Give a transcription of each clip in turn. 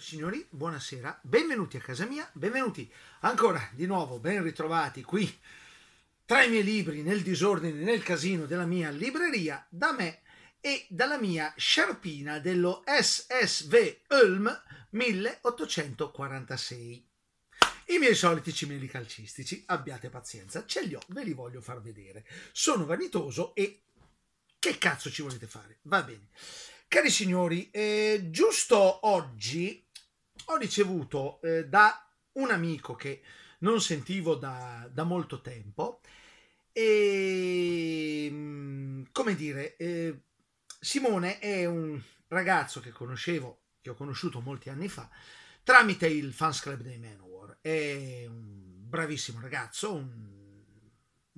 Signori, buonasera, benvenuti a casa mia, benvenuti ancora di nuovo, ben ritrovati qui tra i miei libri, nel disordine, nel casino della mia libreria, da me e dalla mia sciarpina dello SSV Ulm 1846. I miei soliti cimeli calcistici, abbiate pazienza, ce li ho, ve li voglio far vedere. Sono vanitoso e che cazzo ci volete fare? Va bene. Cari signori, eh, giusto oggi ho ricevuto eh, da un amico che non sentivo da, da molto tempo e mm, come dire eh, Simone è un ragazzo che conoscevo che ho conosciuto molti anni fa tramite il fans club dei Manowar è un bravissimo ragazzo un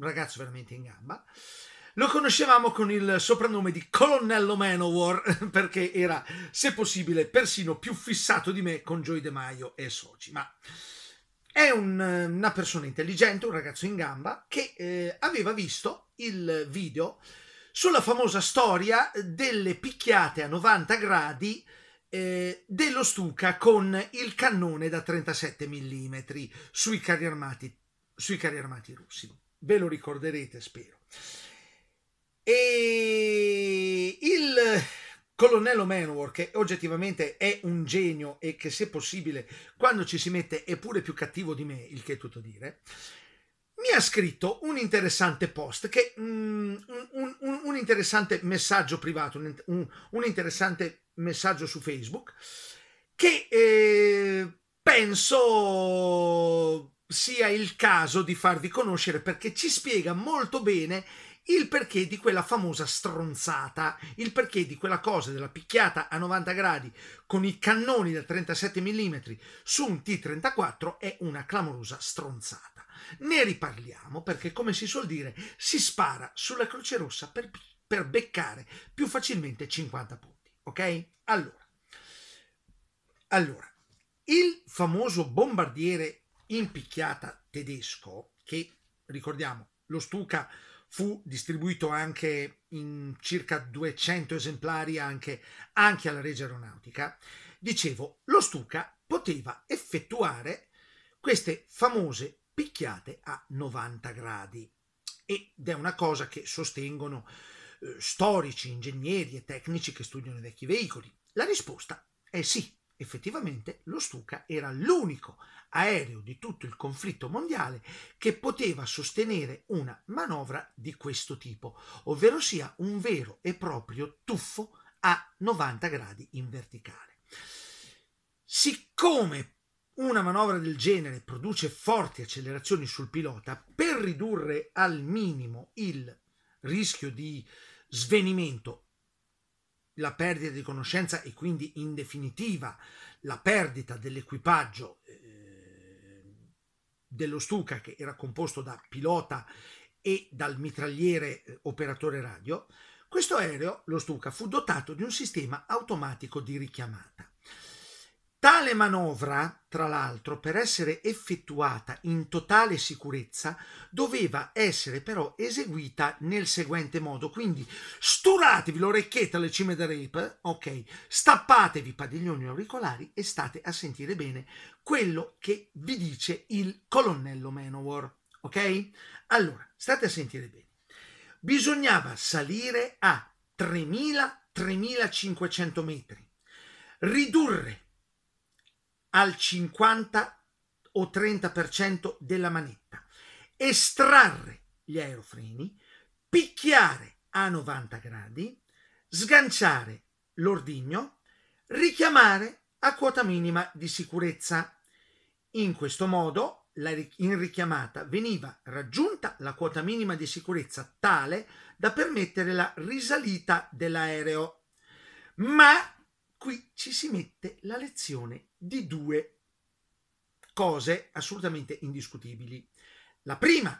ragazzo veramente in gamba lo conoscevamo con il soprannome di Colonnello Manowar perché era, se possibile, persino più fissato di me con Joy De Maio e soci. Ma è un, una persona intelligente, un ragazzo in gamba, che eh, aveva visto il video sulla famosa storia delle picchiate a 90 gradi eh, dello Stuka con il cannone da 37 mm sui carri armati, sui carri armati russi. Ve lo ricorderete, spero. E il colonnello Manowar, che oggettivamente è un genio e che se possibile quando ci si mette è pure più cattivo di me, il che è tutto dire, mi ha scritto un interessante post, che, mm, un, un, un, interessante messaggio privato, un, un, interessante messaggio su Facebook, che eh, penso sia il caso di farvi conoscere perché ci spiega molto bene il perché di quella famosa stronzata, il perché di quella cosa della picchiata a 90 gradi con i cannoni da 37 mm su un T34 è una clamorosa stronzata. Ne riparliamo perché, come si suol dire, si spara sulla Croce Rossa per, per beccare più facilmente 50 punti. Ok? Allora, allora il famoso bombardiere impicchiata tedesco, che ricordiamo, lo Stuca fu distribuito anche in circa 200 esemplari anche, anche alla Regia Aeronautica, dicevo, lo Stuca poteva effettuare queste famose picchiate a 90 gradi. Ed è una cosa che sostengono eh, storici, ingegneri e tecnici che studiano i vecchi veicoli. La risposta è sì. Effettivamente lo Stuka era l'unico aereo di tutto il conflitto mondiale che poteva sostenere una manovra di questo tipo, ovvero sia un vero e proprio tuffo a 90 gradi in verticale. Siccome una manovra del genere produce forti accelerazioni sul pilota, per ridurre al minimo il rischio di svenimento la perdita di conoscenza e quindi in definitiva la perdita dell'equipaggio eh, dello Stuka che era composto da pilota e dal mitragliere eh, operatore radio, questo aereo, lo Stuka, fu dotato di un sistema automatico di richiamata. Tale manovra, tra l'altro, per essere effettuata in totale sicurezza, doveva essere però eseguita nel seguente modo. Quindi sturatevi l'orecchietta alle cime del rape, ok? Stappatevi i padiglioni auricolari e state a sentire bene quello che vi dice il colonnello Manowar, ok? Allora, state a sentire bene. Bisognava salire a 3.000-3.500 metri, ridurre al 50 o 30% della manetta, estrarre gli aerofreni, picchiare a 90 gradi, sganciare l'ordigno, richiamare a quota minima di sicurezza. In questo modo, in richiamata veniva raggiunta la quota minima di sicurezza tale da permettere la risalita dell'aereo, ma qui ci si mette la lezione di due cose assolutamente indiscutibili. La prima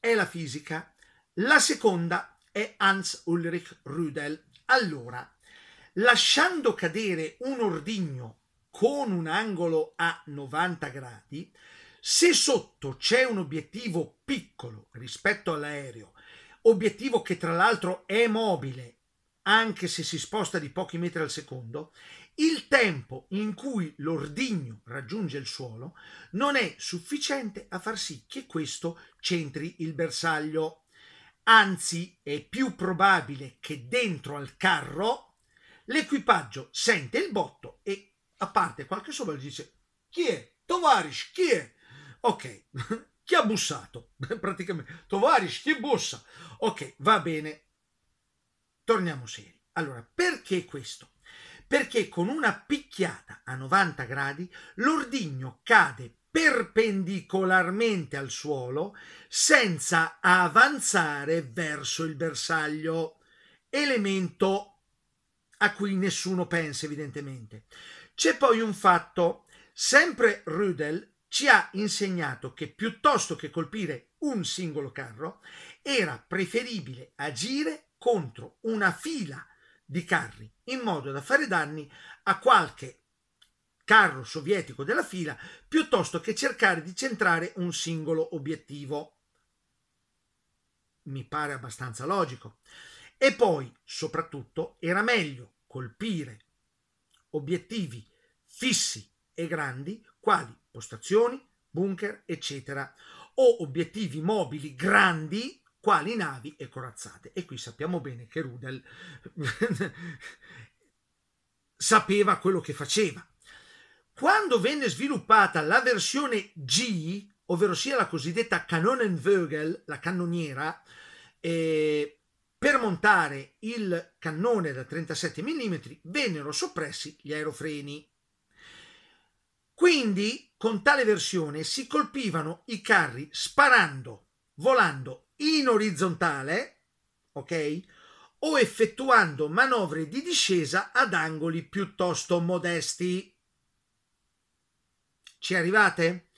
è la fisica, la seconda è Hans Ulrich Rüdel. Allora, lasciando cadere un ordigno con un angolo a 90 gradi, se sotto c'è un obiettivo piccolo rispetto all'aereo, obiettivo che tra l'altro è mobile anche se si sposta di pochi metri al secondo, il tempo in cui l'ordigno raggiunge il suolo non è sufficiente a far sì che questo centri il bersaglio. Anzi, è più probabile che dentro al carro l'equipaggio sente il botto e a parte qualche sopra dice chi è? Tovarish, chi è? Ok, chi ha bussato? Praticamente, Tovarish, chi bussa? Ok, va bene, torniamo seri. Allora, perché questo? Perché con una picchiata a 90 gradi l'ordigno cade perpendicolarmente al suolo senza avanzare verso il bersaglio, elemento a cui nessuno pensa evidentemente. C'è poi un fatto, sempre Rudel ci ha insegnato che piuttosto che colpire un singolo carro era preferibile agire contro una fila di carri in modo da fare danni a qualche carro sovietico della fila piuttosto che cercare di centrare un singolo obiettivo. Mi pare abbastanza logico. E poi, soprattutto, era meglio colpire obiettivi fissi e grandi, quali postazioni, bunker, eccetera, o obiettivi mobili grandi quali navi e corazzate. E qui sappiamo bene che Rudel sapeva quello che faceva. Quando venne sviluppata la versione G, ovvero sia la cosiddetta Kanonenvögel, la cannoniera, eh, per montare il cannone da 37 mm vennero soppressi gli aerofreni. Quindi con tale versione si colpivano i carri sparando, volando in orizzontale, ok? O effettuando manovre di discesa ad angoli piuttosto modesti. Ci arrivate?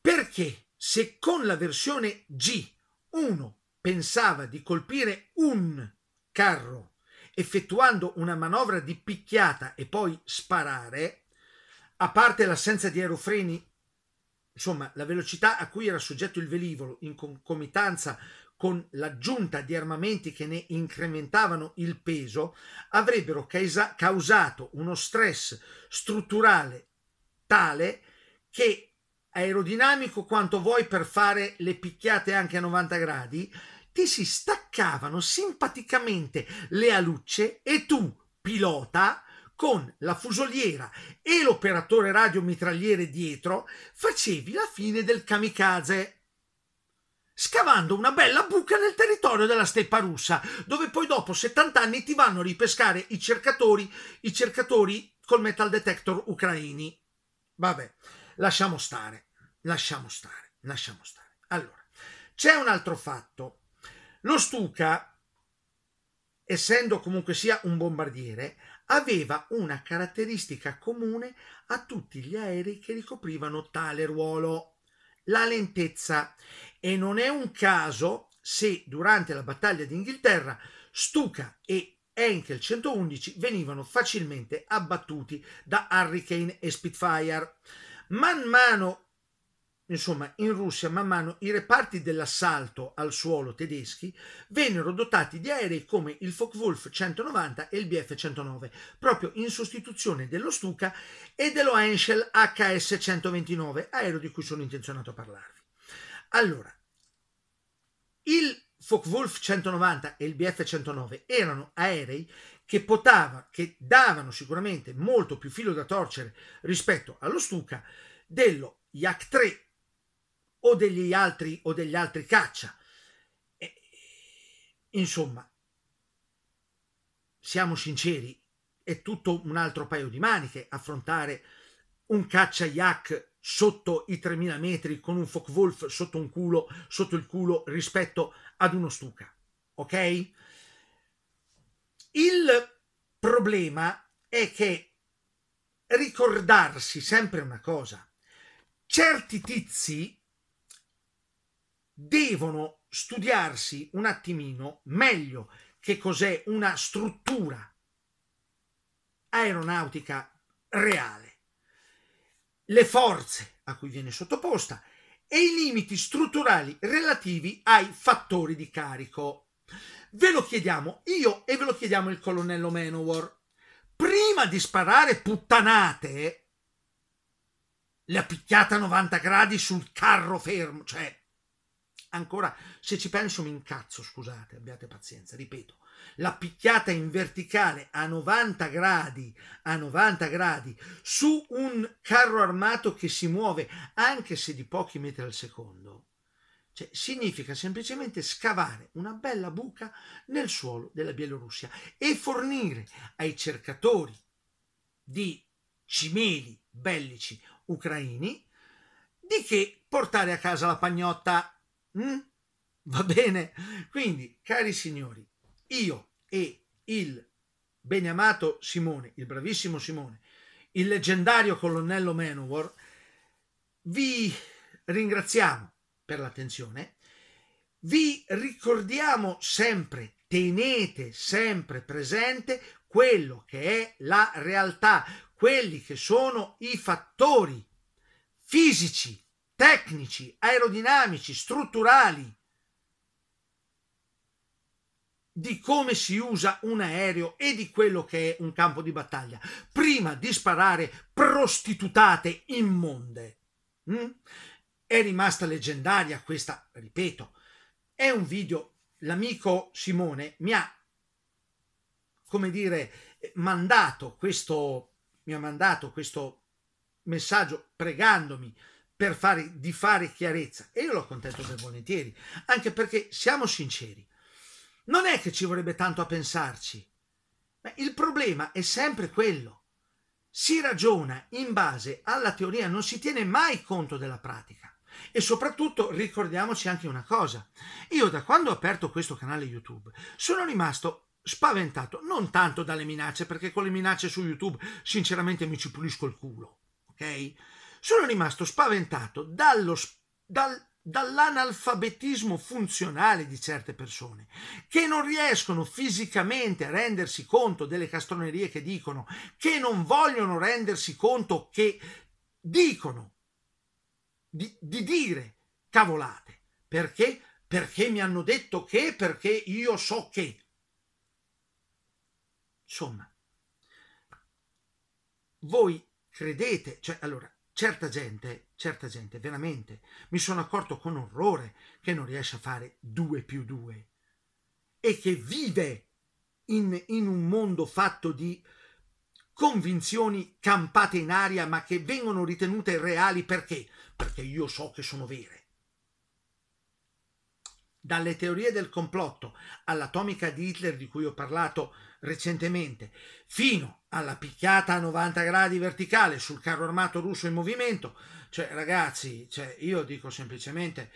Perché se con la versione G uno pensava di colpire un carro effettuando una manovra di picchiata e poi sparare, a parte l'assenza di aerofreni Insomma, la velocità a cui era soggetto il velivolo, in concomitanza con l'aggiunta di armamenti che ne incrementavano il peso, avrebbero causato uno stress strutturale tale che aerodinamico quanto vuoi per fare le picchiate anche a 90 gradi, ti si staccavano simpaticamente le alucce e tu, pilota, con la fusoliera e l'operatore radio mitragliere dietro, facevi la fine del kamikaze scavando una bella buca nel territorio della steppa russa, dove poi dopo 70 anni ti vanno a ripescare i cercatori, i cercatori col metal detector ucraini. Vabbè, lasciamo stare, lasciamo stare, lasciamo stare. Allora, c'è un altro fatto. Lo Stuka, essendo comunque sia un bombardiere, aveva una caratteristica comune a tutti gli aerei che ricoprivano tale ruolo, la lentezza, e non è un caso se durante la battaglia d'Inghilterra Stuka e Enkel 111 venivano facilmente abbattuti da Hurricane e Spitfire. Man mano Insomma, in Russia man mano i reparti dell'assalto al suolo tedeschi vennero dotati di aerei come il Focke-Wulf 190 e il Bf 109, proprio in sostituzione dello Stuka e dello Henschel HS 129, aereo di cui sono intenzionato a parlarvi. Allora, il Focke-Wulf 190 e il Bf 109 erano aerei che, potava, che davano sicuramente molto più filo da torcere rispetto allo Stuka dello Yak 3 o degli altri, o degli altri caccia. E, insomma, siamo sinceri, è tutto un altro paio di maniche affrontare un caccia yak sotto i 3000 metri con un Focke-Wulf sotto un culo, sotto il culo rispetto ad uno Stuka. Ok? Il problema è che ricordarsi sempre una cosa. Certi tizi devono studiarsi un attimino meglio che cos'è una struttura aeronautica reale, le forze a cui viene sottoposta e i limiti strutturali relativi ai fattori di carico. Ve lo chiediamo io e ve lo chiediamo il colonnello Manowar. Prima di sparare puttanate, la picchiata a 90 gradi sul carro fermo, cioè Ancora, se ci penso mi incazzo, scusate, abbiate pazienza, ripeto. La picchiata in verticale a 90 gradi, a 90 gradi, su un carro armato che si muove anche se di pochi metri al secondo, cioè, significa semplicemente scavare una bella buca nel suolo della Bielorussia e fornire ai cercatori di cimeli bellici ucraini di che portare a casa la pagnotta Mm? Va bene? Quindi, cari signori, io e il beniamato Simone, il bravissimo Simone, il leggendario colonnello Manowar, vi ringraziamo per l'attenzione. Vi ricordiamo sempre, tenete sempre presente quello che è la realtà, quelli che sono i fattori fisici tecnici, aerodinamici, strutturali di come si usa un aereo e di quello che è un campo di battaglia prima di sparare prostitutate immonde. Mm? È rimasta leggendaria questa, ripeto, è un video, l'amico Simone mi ha, come dire, mandato questo, mi ha mandato questo messaggio pregandomi per fare, di fare chiarezza e io lo contento per volentieri, anche perché siamo sinceri, non è che ci vorrebbe tanto a pensarci, ma il problema è sempre quello. Si ragiona in base alla teoria, non si tiene mai conto della pratica. E soprattutto ricordiamoci anche una cosa, io da quando ho aperto questo canale YouTube sono rimasto spaventato, non tanto dalle minacce, perché con le minacce su YouTube sinceramente mi ci pulisco il culo, ok? sono rimasto spaventato dallo, dal, dall'analfabetismo funzionale di certe persone che non riescono fisicamente a rendersi conto delle castronerie che dicono, che non vogliono rendersi conto che dicono di, di dire cavolate. Perché? Perché mi hanno detto che, perché io so che. Insomma, voi credete, cioè allora, Certa gente, certa gente, veramente, mi sono accorto con orrore che non riesce a fare due più due e che vive in, in un mondo fatto di convinzioni campate in aria ma che vengono ritenute reali perché? Perché io so che sono vere dalle teorie del complotto all'atomica di Hitler di cui ho parlato recentemente, fino alla picchiata a 90 gradi verticale sul carro armato russo in movimento, cioè ragazzi, cioè, io dico semplicemente,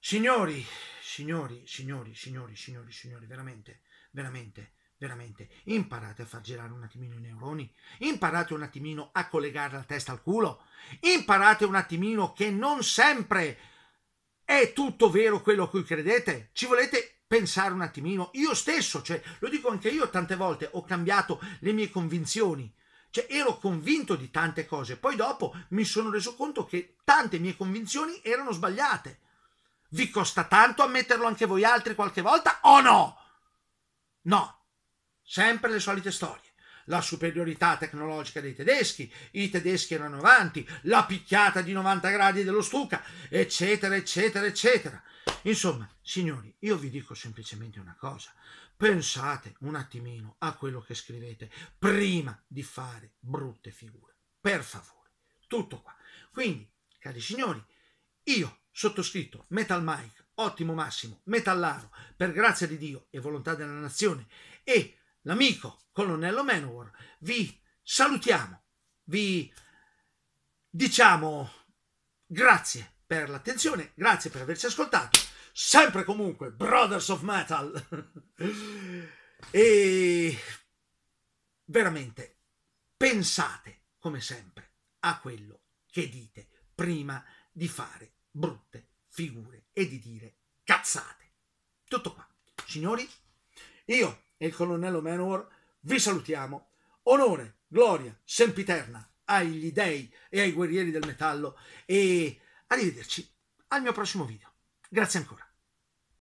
signori, signori, signori, signori, signori, signori, veramente, veramente, veramente, imparate a far girare un attimino i neuroni, imparate un attimino a collegare la testa al culo, imparate un attimino che non sempre è tutto vero quello a cui credete? Ci volete pensare un attimino? Io stesso, cioè, lo dico anche io tante volte, ho cambiato le mie convinzioni. Cioè, ero convinto di tante cose, poi dopo mi sono reso conto che tante mie convinzioni erano sbagliate. Vi costa tanto ammetterlo anche voi altri qualche volta o no? No, sempre le solite storie la superiorità tecnologica dei tedeschi, i tedeschi erano avanti, la picchiata di 90 gradi dello Stuka, eccetera, eccetera, eccetera. Insomma, signori, io vi dico semplicemente una cosa. Pensate un attimino a quello che scrivete prima di fare brutte figure. Per favore. Tutto qua. Quindi, cari signori, io, sottoscritto Metal Mike, ottimo Massimo, Metallaro, per grazia di Dio e volontà della nazione e l'amico colonnello Manowar, vi salutiamo, vi diciamo grazie per l'attenzione, grazie per averci ascoltato, sempre comunque Brothers of Metal e veramente pensate come sempre a quello che dite prima di fare brutte figure e di dire cazzate. Tutto qua. Signori, io e il colonnello Manowar, vi salutiamo. Onore, gloria, sempiterna agli dei e ai guerrieri del metallo e arrivederci al mio prossimo video. Grazie ancora.